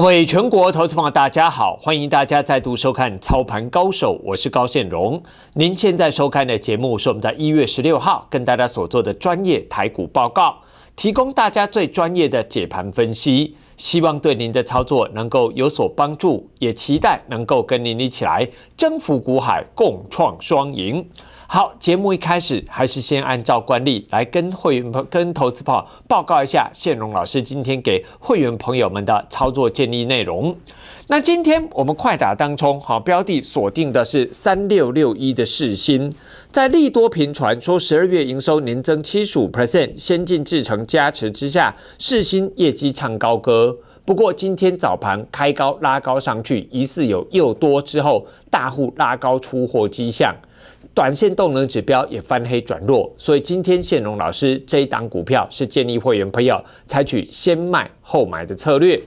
各位全国投资朋友，大家好！欢迎大家再度收看《操盘高手》，我是高现荣。您现在收看的节目是我们在一月十六号跟大家所做的专业台股报告，提供大家最专业的解盘分析，希望对您的操作能够有所帮助，也期待能够跟您一起来征服股海，共创双赢。好，节目一开始还是先按照惯例来跟会员、跟投资朋友报告一下，线荣老师今天给会员朋友们的操作建议内容。那今天我们快打当中，好，标的锁定的是三六六一的世新。在利多频传说十二月营收年增七十五 percent，先进制成加持之下，世新业绩唱高歌。不过今天早盘开高拉高上去，疑似有又多之后，大户拉高出货迹象。短线动能指标也翻黑转弱，所以今天线荣老师这一档股票是建议会员朋友采取先卖后买的策略。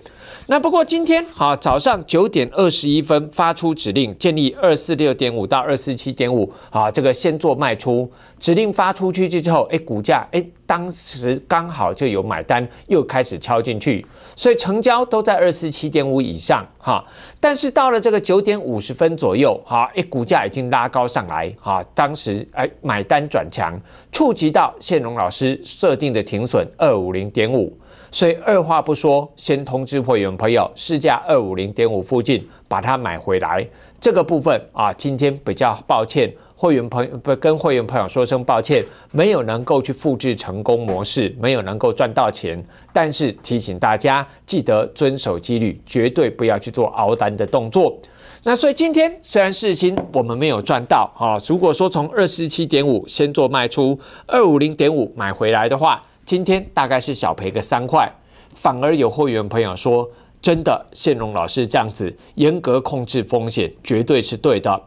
那不过今天好早上九点二十一分发出指令，建议二四六点五到二四七点五，啊，这个先做卖出指令发出去之后，哎股价哎当时刚好就有买单，又开始敲进去，所以成交都在二四七点五以上哈。但是到了这个九点五十分左右，哈哎股价已经拉高上来哈，当时哎买单转强，触及到县荣老师设定的停损二五零点五。所以二话不说，先通知会员朋友，试价二五零点五附近把它买回来。这个部分啊，今天比较抱歉，会员朋友不跟会员朋友说声抱歉，没有能够去复制成功模式，没有能够赚到钱。但是提醒大家，记得遵守纪律，绝对不要去做熬单的动作。那所以今天虽然事情我们没有赚到啊，如果说从二十七点五先做卖出，二五零点五买回来的话。今天大概是小赔个三块，反而有会员朋友说，真的，线荣老师这样子严格控制风险，绝对是对的。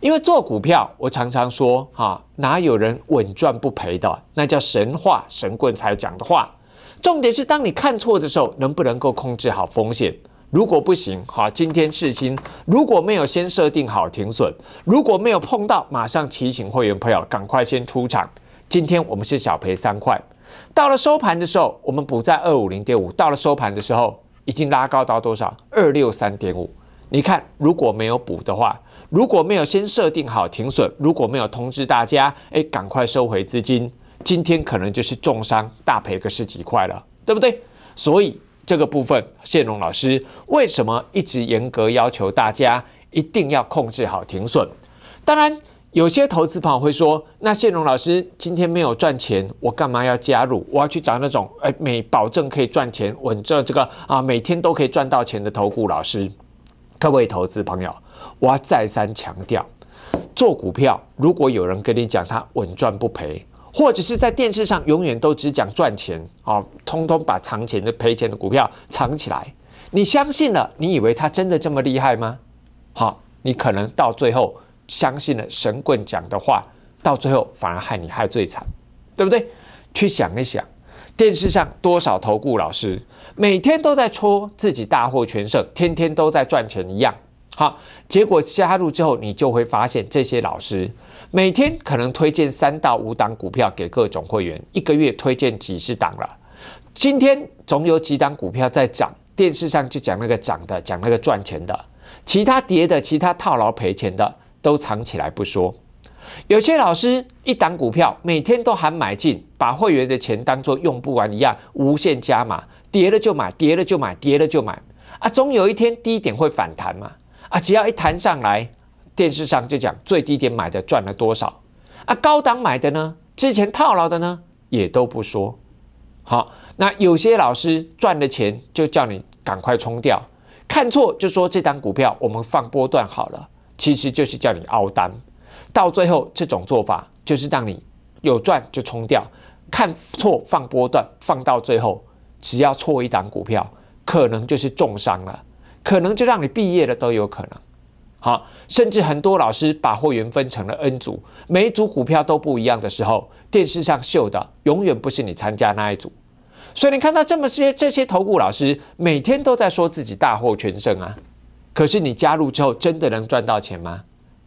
因为做股票，我常常说，哈，哪有人稳赚不赔的？那叫神话，神棍才讲的话。重点是，当你看错的时候，能不能够控制好风险？如果不行，哈，今天试金，如果没有先设定好停损，如果没有碰到，马上提醒会员朋友赶快先出场。今天我们是小赔三块。到了收盘的时候，我们补在二五零点五。到了收盘的时候，已经拉高到多少？二六三点五。你看，如果没有补的话，如果没有先设定好停损，如果没有通知大家，哎，赶快收回资金，今天可能就是重伤，大赔个十几块了，对不对？所以这个部分，谢荣老师为什么一直严格要求大家一定要控制好停损？当然。有些投资朋友会说：“那谢荣老师今天没有赚钱，我干嘛要加入？我要去找那种哎，每保证可以赚钱、稳赚这个啊，每天都可以赚到钱的投顾老师。”各位投资朋友，我要再三强调：做股票，如果有人跟你讲他稳赚不赔，或者是在电视上永远都只讲赚钱啊，通通把藏钱的、赔钱的股票藏起来，你相信了？你以为他真的这么厉害吗？好，你可能到最后。相信了神棍讲的话，到最后反而害你害最惨，对不对？去想一想，电视上多少投顾老师每天都在戳自己大获全胜，天天都在赚钱一样。好，结果加入之后，你就会发现这些老师每天可能推荐三到五档股票给各种会员，一个月推荐几十档了。今天总有几档股票在涨，电视上就讲那个涨的，讲那个赚钱的，其他跌的，其他套牢赔钱的。都藏起来不说，有些老师一档股票每天都喊买进，把会员的钱当做用不完一样无限加码，跌了就买，跌了就买，跌了就买啊！总有一天低点会反弹嘛？啊，只要一弹上来，电视上就讲最低点买的赚了多少啊！高档买的呢，之前套牢的呢也都不说。好，那有些老师赚了钱就叫你赶快冲掉，看错就说这档股票我们放波段好了。其实就是叫你凹单，到最后这种做法就是让你有赚就冲掉，看错放波段，放到最后只要错一档股票，可能就是重伤了，可能就让你毕业了都有可能。好，甚至很多老师把货源分成了 N 组，每一组股票都不一样的时候，电视上秀的永远不是你参加那一组，所以你看到这么些这些投顾老师每天都在说自己大获全胜啊。可是你加入之后，真的能赚到钱吗？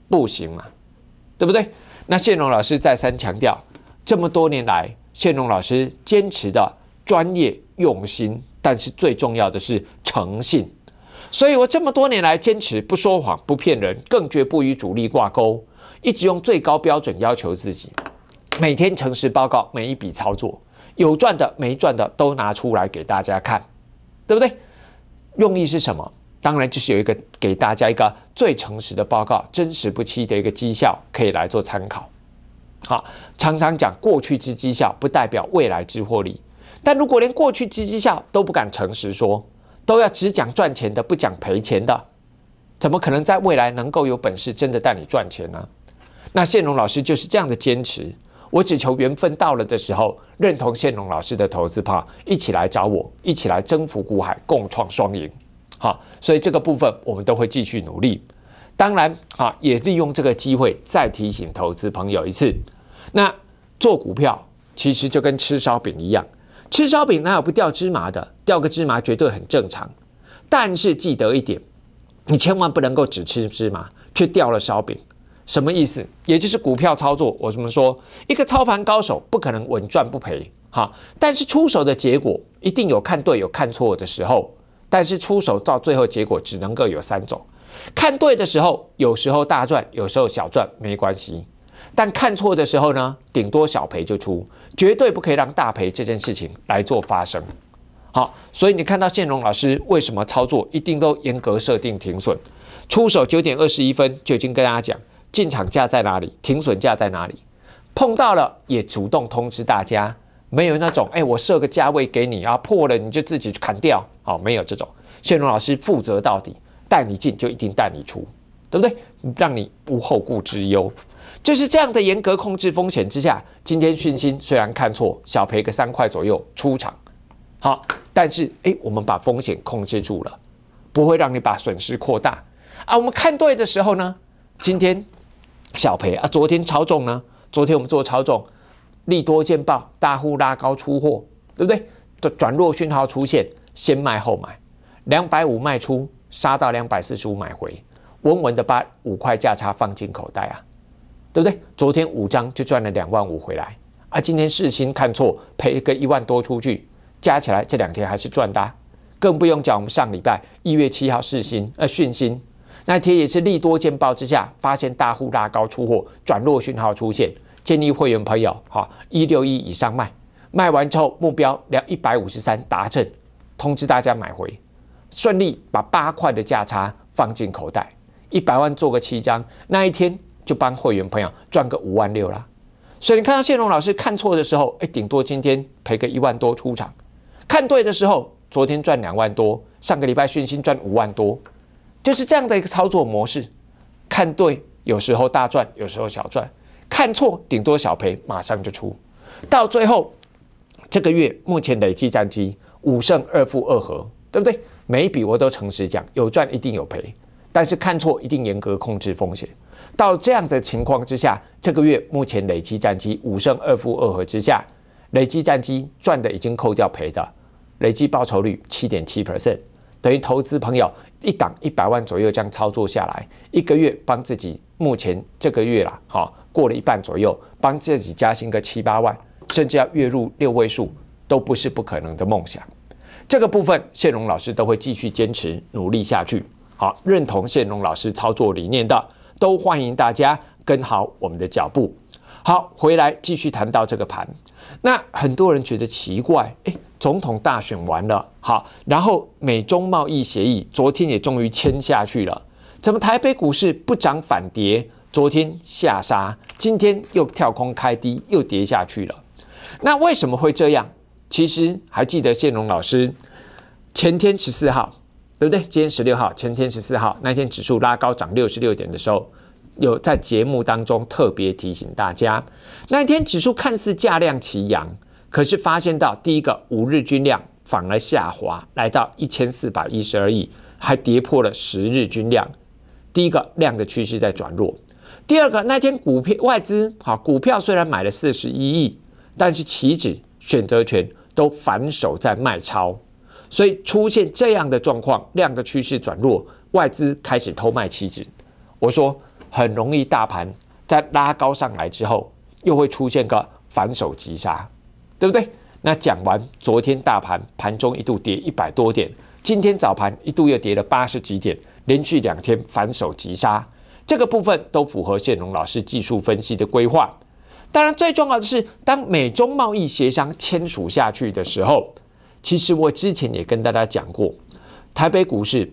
不行嘛，对不对？那谢龙老师再三强调，这么多年来，谢龙老师坚持的专业、用心，但是最重要的是诚信。所以我这么多年来坚持不说谎、不骗人，更绝不与主力挂钩，一直用最高标准要求自己，每天诚实报告每一笔操作，有赚的、没赚的都拿出来给大家看，对不对？用意是什么？当然，就是有一个给大家一个最诚实的报告，真实不欺的一个绩效，可以来做参考。好，常常讲过去之绩效不代表未来之获利，但如果连过去之绩效都不敢诚实说，都要只讲赚钱的，不讲赔钱的，怎么可能在未来能够有本事真的带你赚钱呢？那谢荣老师就是这样的坚持，我只求缘分到了的时候，认同谢荣老师的投资帕，一起来找我，一起来征服股海，共创双赢。好，所以这个部分我们都会继续努力。当然啊，也利用这个机会再提醒投资朋友一次。那做股票其实就跟吃烧饼一样，吃烧饼哪有不掉芝麻的？掉个芝麻绝对很正常。但是记得一点，你千万不能够只吃芝麻却掉了烧饼。什么意思？也就是股票操作，我怎么说？一个操盘高手不可能稳赚不赔哈，但是出手的结果一定有看对有看错的时候。但是出手到最后结果只能够有三种：看对的时候，有时候大赚，有时候小赚，没关系；但看错的时候呢，顶多小赔就出，绝对不可以让大赔这件事情来做发生。好，所以你看到线荣老师为什么操作一定都严格设定停损？出手九点二十一分就已经跟大家讲进场价在哪里，停损价在哪里，碰到了也主动通知大家。没有那种，哎，我设个价位给你，啊，破了你就自己砍掉，好，没有这种。谢龙老师负责到底，带你进就一定带你出，对不对？让你无后顾之忧，就是这样的严格控制风险之下，今天讯息虽然看错，小赔个三块左右出场，好，但是，哎，我们把风险控制住了，不会让你把损失扩大啊。我们看对的时候呢，今天小赔啊，昨天超重呢，昨天我们做超重。利多见报，大户拉高出货，对不对？的转弱讯号出现，先卖后买，两百五卖出，杀到两百四十五买回，稳稳的把五块价差放进口袋啊，对不对？昨天五张就赚了两万五回来，啊，今天市新看错赔个一万多出去，加起来这两天还是赚的，更不用讲我们上礼拜一月七号试新呃讯新，那天也是利多见报之下，发现大户拉高出货，转弱讯号出现。建议会员朋友，哈，一六一以上卖，卖完之后目标两一百五十三达成，通知大家买回，顺利把八块的价差放进口袋，一百万做个七张，那一天就帮会员朋友赚个五万六啦。所以你看到谢龙老师看错的时候，哎，顶多今天赔个一万多出场；看对的时候，昨天赚两万多，上个礼拜讯息赚五万多，就是这样的一个操作模式。看对，有时候大赚，有时候小赚。看错顶多小赔，马上就出。到最后，这个月目前累计战绩五胜二负二和，对不对？每一笔我都诚实讲，有赚一定有赔，但是看错一定严格控制风险。到这样的情况之下，这个月目前累计战绩五胜二负二和之下，累计战绩赚的已经扣掉赔的，累计报酬率七点七 percent，等于投资朋友。一档一百万左右，这样操作下来，一个月帮自己目前这个月啦，好过了一半左右，帮自己加薪个七八万，甚至要月入六位数都不是不可能的梦想。这个部分，谢荣老师都会继续坚持努力下去。好，认同谢荣老师操作理念的，都欢迎大家跟好我们的脚步。好，回来继续谈到这个盘。那很多人觉得奇怪，诶，总统大选完了，好，然后美中贸易协议昨天也终于签下去了，怎么台北股市不涨反跌？昨天下杀，今天又跳空开低，又跌下去了。那为什么会这样？其实还记得谢龙老师前天十四号，对不对？今天十六号，前天十四号，那天指数拉高涨六十六点的时候。有在节目当中特别提醒大家，那一天指数看似价量齐扬，可是发现到第一个五日均量反而下滑，来到一千四百一十二亿，还跌破了十日均量。第一个量的趋势在转弱。第二个那天股票外资好股票虽然买了四十一亿，但是期指选择权都反手在卖超，所以出现这样的状况，量的趋势转弱，外资开始偷卖期指。我说。很容易，大盘在拉高上来之后，又会出现个反手急杀，对不对？那讲完，昨天大盘盘中一度跌一百多点，今天早盘一度又跌了八十几点，连续两天反手急杀，这个部分都符合谢龙老师技术分析的规划。当然，最重要的是，当美中贸易协商签署下去的时候，其实我之前也跟大家讲过，台北股市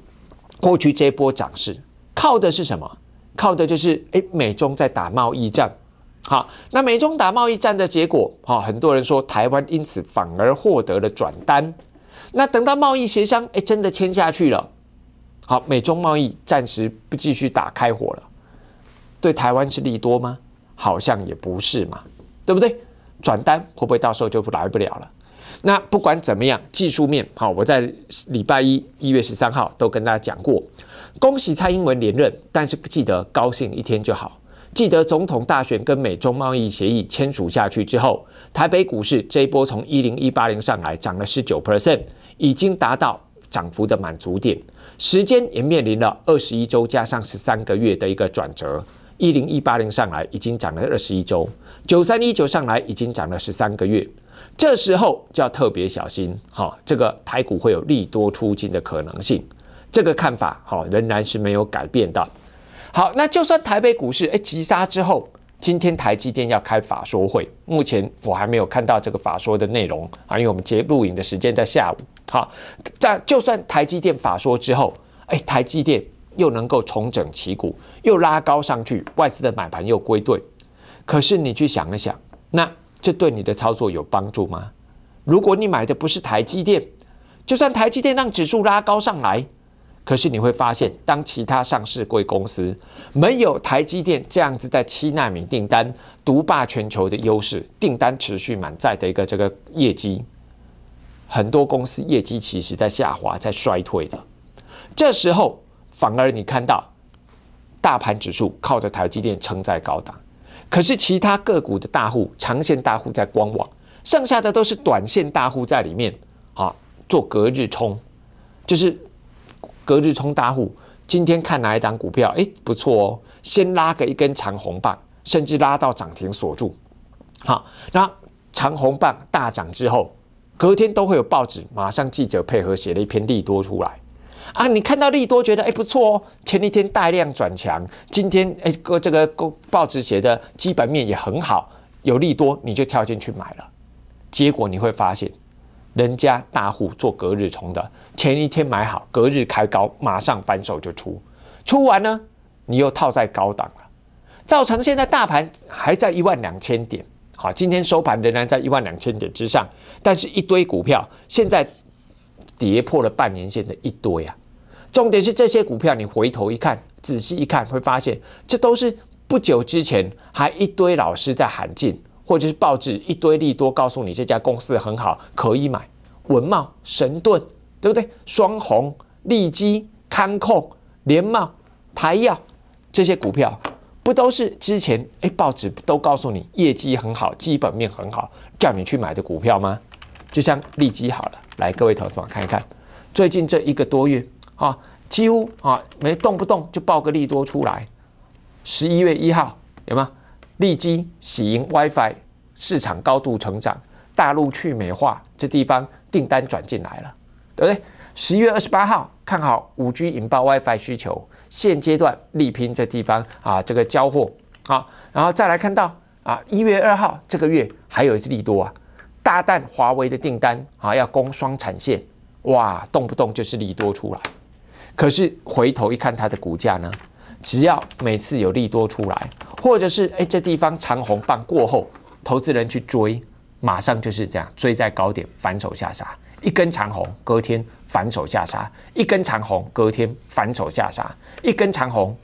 过去这波涨势靠的是什么？靠的就是诶美中在打贸易战，好，那美中打贸易战的结果，好，很多人说台湾因此反而获得了转单，那等到贸易协商，哎，真的签下去了，好，美中贸易暂时不继续打开火了，对台湾是利多吗？好像也不是嘛，对不对？转单会不会到时候就不来不了了？那不管怎么样，技术面，好，我在礼拜一，一月十三号都跟大家讲过。恭喜蔡英文连任，但是记得高兴一天就好。记得总统大选跟美中贸易协议签署下去之后，台北股市这一波从一零一八零上来涨了十九 percent，已经达到涨幅的满足点，时间也面临了二十一周加上十三个月的一个转折。一零一八零上来已经涨了二十一周，九三一九上来已经涨了十三个月，这时候就要特别小心，好，这个台股会有利多出金的可能性。这个看法好，仍然是没有改变的。好，那就算台北股市哎急杀之后，今天台积电要开法说会，目前我还没有看到这个法说的内容啊，因为我们接录影的时间在下午。好，但就算台积电法说之后，哎，台积电又能够重整旗鼓，又拉高上去，外资的买盘又归队，可是你去想一想，那这对你的操作有帮助吗？如果你买的不是台积电，就算台积电让指数拉高上来。可是你会发现，当其他上市贵公司没有台积电这样子在七纳米订单独霸全球的优势，订单持续满载的一个这个业绩，很多公司业绩其实在下滑，在衰退的。这时候，反而你看到大盘指数靠着台积电承载高档，可是其他个股的大户、长线大户在观望，剩下的都是短线大户在里面啊做隔日冲，就是。隔日冲大户，今天看哪一档股票？哎，不错哦，先拉个一根长红棒，甚至拉到涨停锁住。好，那长红棒大涨之后，隔天都会有报纸马上记者配合写了一篇利多出来啊。你看到利多，觉得哎不错哦，前一天大量转强，今天哎，个这个报纸写的基本面也很好，有利多你就跳进去买了，结果你会发现。人家大户做隔日冲的，前一天买好，隔日开高，马上反手就出，出完呢，你又套在高档了。造成现在大盘还在一万两千点，好，今天收盘仍然在一万两千点之上，但是一堆股票现在跌破了半年线的一堆啊。重点是这些股票，你回头一看，仔细一看，会发现这都是不久之前还一堆老师在喊进。或者是报纸一堆利多告诉你这家公司很好，可以买文茂、神盾，对不对？双红、利基、康控、联茂、台药这些股票，不都是之前哎报纸都告诉你业绩很好，基本面很好，叫你去买的股票吗？就像利基好了，来各位投资者看一看，最近这一个多月啊，几乎啊没动不动就报个利多出来。十一月一号有吗？立基喜迎 WiFi 市场高度成长，大陆去美化这地方订单转进来了，对不对？十一月二十八号看好五 G 引爆 WiFi 需求，现阶段力拼这地方啊，这个交货好，然后再来看到啊，一月二号这个月还有一次利多啊，大蛋华为的订单啊要供双产线，哇，动不动就是利多出来，可是回头一看它的股价呢，只要每次有利多出来。或者是哎，这地方长红棒过后，投资人去追，马上就是这样追在高点反手下杀一根长红，隔天反手下杀一根长红，隔天反手下杀一根长红，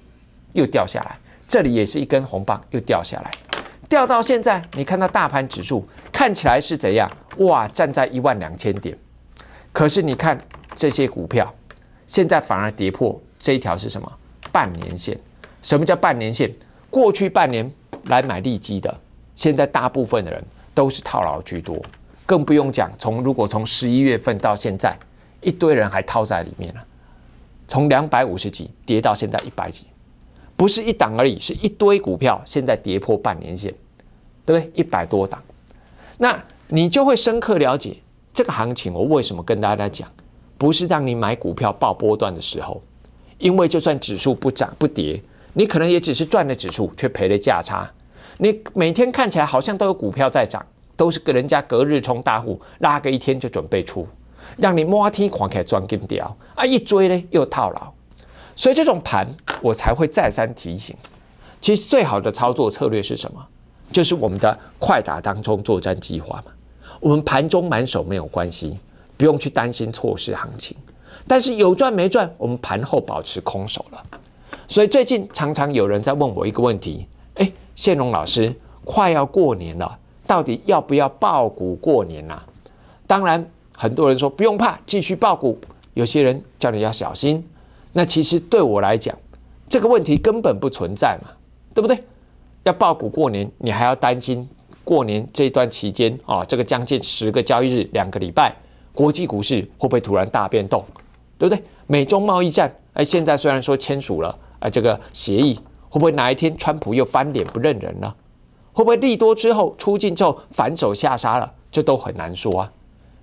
又掉下来。这里也是一根红棒又掉下来，掉到现在你看到大盘指数看起来是怎样？哇，站在一万两千点，可是你看这些股票现在反而跌破这一条是什么？半年线？什么叫半年线？过去半年来买利基的，现在大部分的人都是套牢居多，更不用讲从如果从十一月份到现在，一堆人还套在里面了。从两百五十几跌到现在一百几，不是一档而已，是一堆股票现在跌破半年线，对不对？一百多档，那你就会深刻了解这个行情。我为什么跟大家讲，不是让你买股票报波段的时候，因为就算指数不涨不跌。你可能也只是赚了指数，却赔了价差。你每天看起来好像都有股票在涨，都是跟人家隔日冲大户拉个一天就准备出，让你摸天狂开赚金条啊！一追呢又套牢，所以这种盘我才会再三提醒。其实最好的操作策略是什么？就是我们的快打当中作战计划嘛。我们盘中满手没有关系，不用去担心错失行情。但是有赚没赚，我们盘后保持空手了。所以最近常常有人在问我一个问题：，哎，谢龙老师，快要过年了，到底要不要爆股过年呢？当然，很多人说不用怕，继续爆股。有些人叫你要小心。那其实对我来讲，这个问题根本不存在嘛，对不对？要爆股过年，你还要担心过年这段期间啊，这个将近十个交易日、两个礼拜，国际股市会不会突然大变动，对不对？美中贸易战，哎，现在虽然说签署了。啊这个协议会不会哪一天川普又翻脸不认人了？会不会利多之后出境之后反手下杀了？这都很难说啊。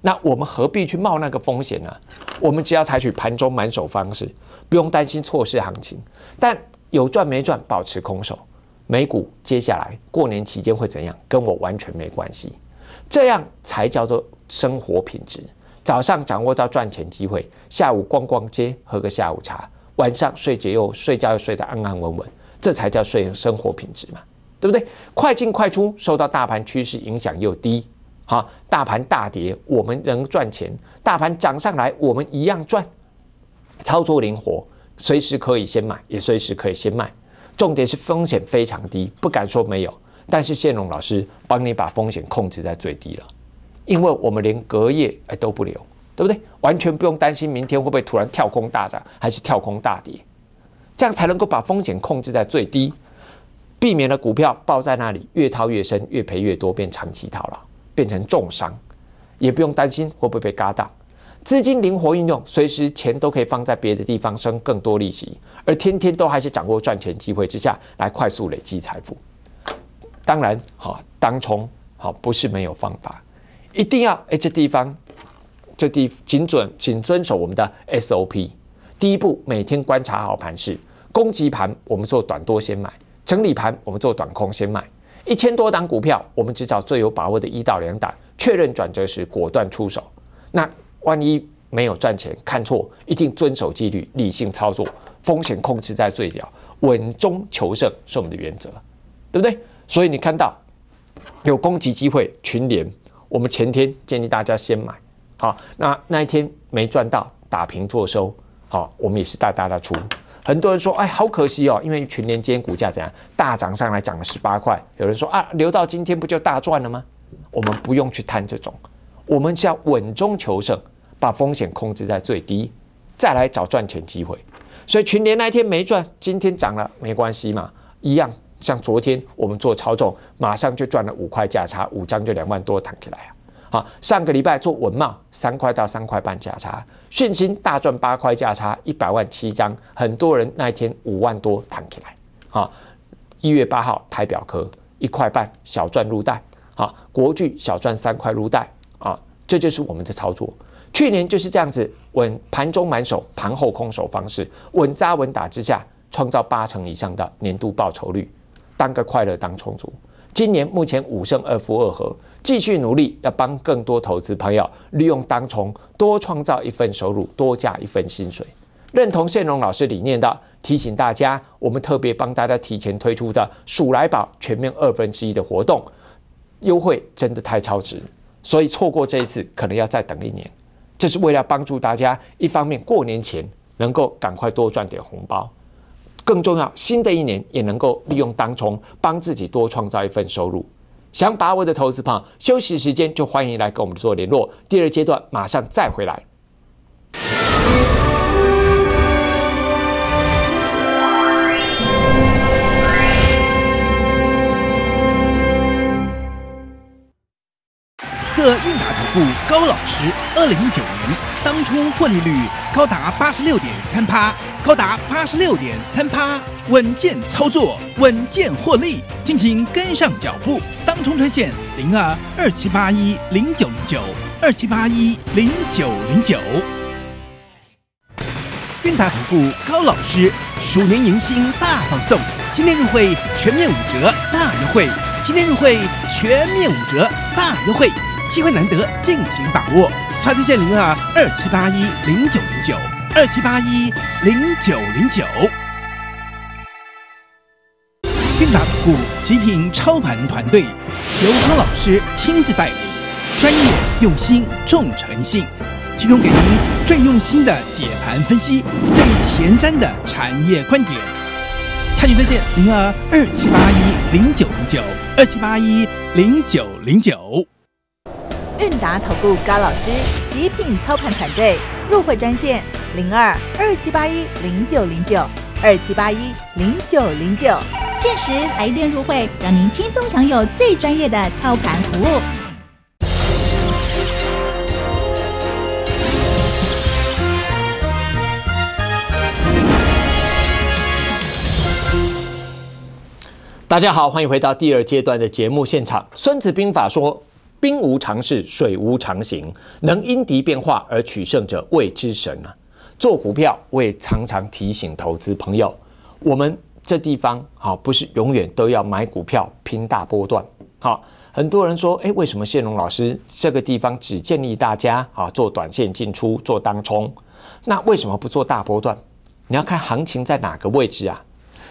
那我们何必去冒那个风险呢？我们只要采取盘中满手方式，不用担心错失行情。但有赚没赚，保持空手。美股接下来过年期间会怎样，跟我完全没关系。这样才叫做生活品质。早上掌握到赚钱机会，下午逛逛街，喝个下午茶。晚上睡觉又睡觉又睡得安安稳稳，这才叫睡生活品质嘛，对不对？快进快出，受到大盘趋势影响又低，哈，大盘大跌我们能赚钱，大盘涨上来我们一样赚，操作灵活，随时可以先买，也随时可以先卖，重点是风险非常低，不敢说没有，但是谢龙老师帮你把风险控制在最低了，因为我们连隔夜哎都不留。对不对？完全不用担心明天会不会突然跳空大涨，还是跳空大跌，这样才能够把风险控制在最低，避免了股票抱在那里越套越深，越赔越多，变长期套牢，变成重伤。也不用担心会不会被嘎到。资金灵活运用，随时钱都可以放在别的地方生更多利息，而天天都还是掌握赚钱机会之下来快速累积财富。当然，哈，当冲，哈，不是没有方法，一定要哎这地方。这第仅准仅遵守我们的 SOP，第一步每天观察好盘势，攻击盘我们做短多先买，整理盘我们做短空先卖。一千多档股票，我们只找最有把握的一到两档，确认转折时果断出手。那万一没有赚钱，看错，一定遵守纪律，理性操作，风险控制在最小，稳中求胜是我们的原则，对不对？所以你看到有攻击机会，群联，我们前天建议大家先买。好，那那一天没赚到，打平做收。好，我们也是大大的出。很多人说，哎，好可惜哦，因为群联今天股价怎样大涨上来，涨了十八块。有人说啊，留到今天不就大赚了吗？我们不用去贪这种，我们是要稳中求胜，把风险控制在最低，再来找赚钱机会。所以群联那一天没赚，今天涨了没关系嘛，一样像昨天我们做操作，马上就赚了五块价差，五张就两万多弹起来啊。好，上个礼拜做文茂，三块到三块半价差，迅金大赚八块价差，一百万七张，很多人那一天五万多弹起来。好，一月八号台表壳一块半小赚入袋，好，国巨小赚三块入袋，啊，这就是我们的操作。去年就是这样子，稳盘中满手，盘后空手方式，稳扎稳打之下，创造八成以上的年度报酬率，当个快乐当充足。今年目前五胜二负二和，继续努力要帮更多投资朋友利用当从多创造一份收入，多加一份薪水。认同盛荣老师理念的，提醒大家，我们特别帮大家提前推出的鼠来宝全面二分之一的活动优惠，真的太超值，所以错过这一次可能要再等一年。这是为了帮助大家，一方面过年前能够赶快多赚点红包。更重要，新的一年也能够利用当冲帮自己多创造一份收入。想把握的投资朋友，休息时间就欢迎来跟我们做联络。第二阶段马上再回来。贺运达总部高老师，二零一九年。当初获利率高达八十六点三趴，高达八十六点三趴，稳健操作，稳健获利，敬请跟上脚步。当冲专线零二二七八一零九零九二七八一零九零九。韵达投顾高老师，鼠年迎新大放送，今天入会全面五折大优惠，今天入会全面五折大优惠，机会难得，敬请把握。超级热线零二二七八一零九零九二七八一零九零九，并打古极品操盘团队，由康老师亲自带领，专业用心重诚信，提供给您最用心的解盘分析，最前瞻的产业观点。参与热线零二二七八一零九零九二七八一零九零九。骏达投顾高老师，极品操盘团队入会专线零二二七八一零九零九二七八一零九零九，限时来电入会，让您轻松享有最专业的操盘服务。大家好，欢迎回到第二阶段的节目现场，《孙子兵法》说。兵无常势，水无常形，能因敌变化而取胜者，谓之神啊！做股票，我也常常提醒投资朋友，我们这地方啊，不是永远都要买股票拼大波段。好，很多人说，哎，为什么谢龙老师这个地方只建议大家啊做短线进出，做当冲？那为什么不做大波段？你要看行情在哪个位置啊？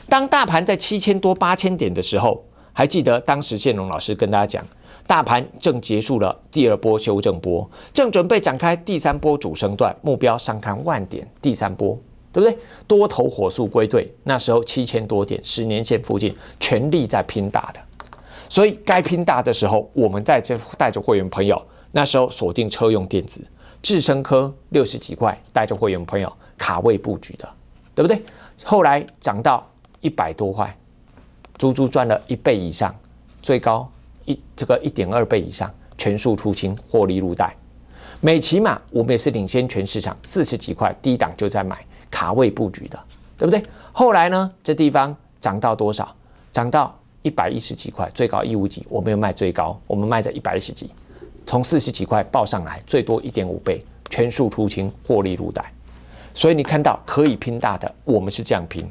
当大盘在七千多、八千点的时候，还记得当时谢龙老师跟大家讲。大盘正结束了第二波修正波，正准备展开第三波主升段，目标上看万点。第三波，对不对？多头火速归队，那时候七千多点，十年线附近全力在拼大的，所以该拼大的时候，我们带着带着会员朋友，那时候锁定车用电子智生科六十几块，带着会员朋友卡位布局的，对不对？后来涨到一百多块，足足赚了一倍以上，最高。一这个一点二倍以上，全数出清，获利入袋。美骑码我们也是领先全市场四十几块，低档就在买卡位布局的，对不对？后来呢，这地方涨到多少？涨到一百一十几块，最高一五几，我没有卖最高，我们卖在一百一十几，从四十几块报上来，最多一点五倍，全数出清，获利入袋。所以你看到可以拼大的，我们是这样拼。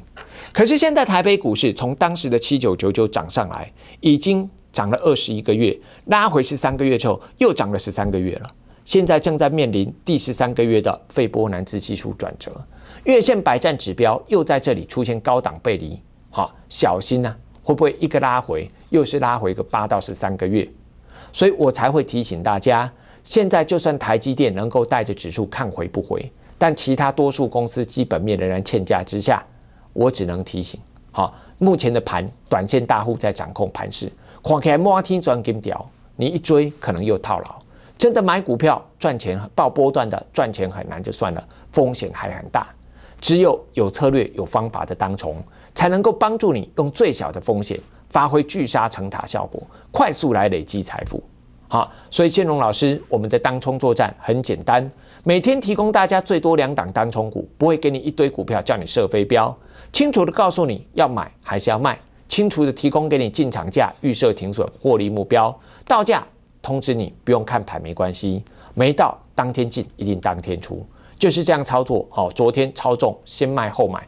可是现在台北股市从当时的七九九九涨上来，已经。涨了二十一个月，拉回十三个月之后，又涨了十三个月了。现在正在面临第十三个月的费波南兹技术转折，月线百战指标又在这里出现高档背离，好小心呐！会不会一个拉回，又是拉回一个八到十三个月？所以我才会提醒大家，现在就算台积电能够带着指数看回不回，但其他多数公司基本面仍然欠佳之下，我只能提醒：好，目前的盘，短线大户在掌控盘势。起来满天钻金条，你一追可能又套牢。真的买股票赚钱、抱波段的赚钱很难就算了，风险还很大。只有有策略、有方法的当冲，才能够帮助你用最小的风险，发挥聚沙成塔效果，快速来累积财富。好，所以建隆老师，我们的当冲作战很简单，每天提供大家最多两档当冲股，不会给你一堆股票叫你射飞镖，清楚的告诉你要买还是要卖。清楚的提供给你进场价、预设停损、获利目标，到价通知你，不用看盘没关系。没到当天进，一定当天出，就是这样操作。好，昨天超重，先卖后买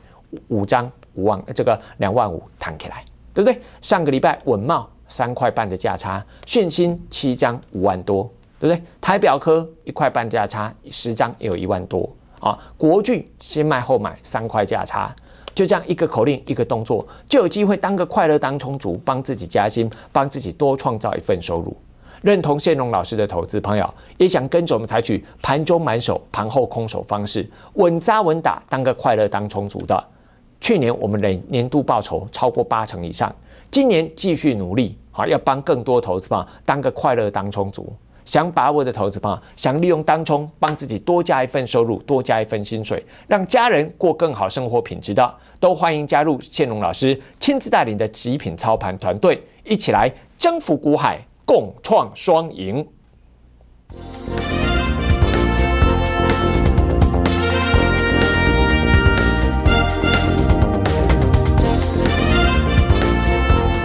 五张五万，这个两万五弹起来，对不对？上个礼拜稳茂三块半的价差，讯鑫七张五万多，对不对？台表科一块半价差，十张也有一万多啊。国俊先卖后买三块价差。就这样一个口令，一个动作，就有机会当个快乐当充足，帮自己加薪，帮自己多创造一份收入。认同谢龙老师的投资朋友，也想跟着我们采取盘中满手、盘后空手方式，稳扎稳打，当个快乐当充足的。去年我们年年度报酬超过八成以上，今年继续努力，好要帮更多投资方当个快乐当充足。想把握的投资吧，想利用当冲帮自己多加一份收入，多加一份薪水，让家人过更好生活品质的，都欢迎加入谢龙老师亲自带领的极品操盘团队，一起来征服股海，共创双赢。